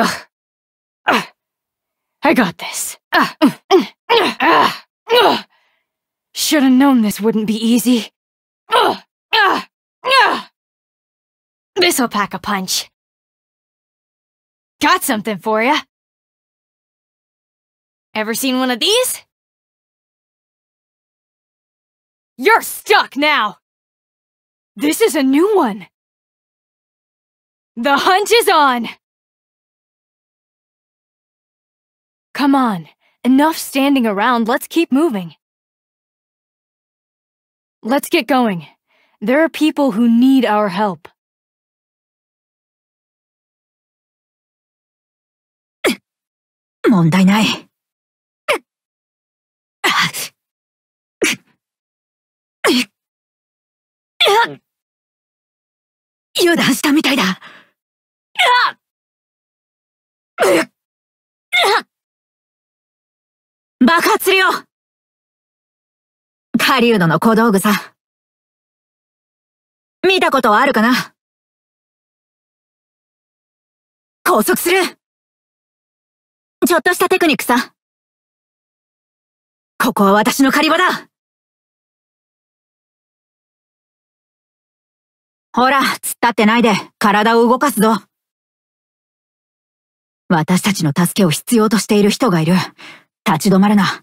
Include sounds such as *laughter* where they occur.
Ugh. *sighs* Uh, I got this. Uh, *sighs* uh, Should have known this wouldn't be easy. *sighs* This'll pack a punch. Got something for ya. Ever seen one of these? You're stuck now! This is a new one! The hunt is on! Come on, enough standing around, let's keep moving. Let's get going. There are people who need our help. 爆発するよ狩人の小道具さ。見たことはあるかな拘束するちょっとしたテクニックさ。ここは私の狩り場だほら、突っ立ってないで体を動かすぞ。私たちの助けを必要としている人がいる。立ち止まるな。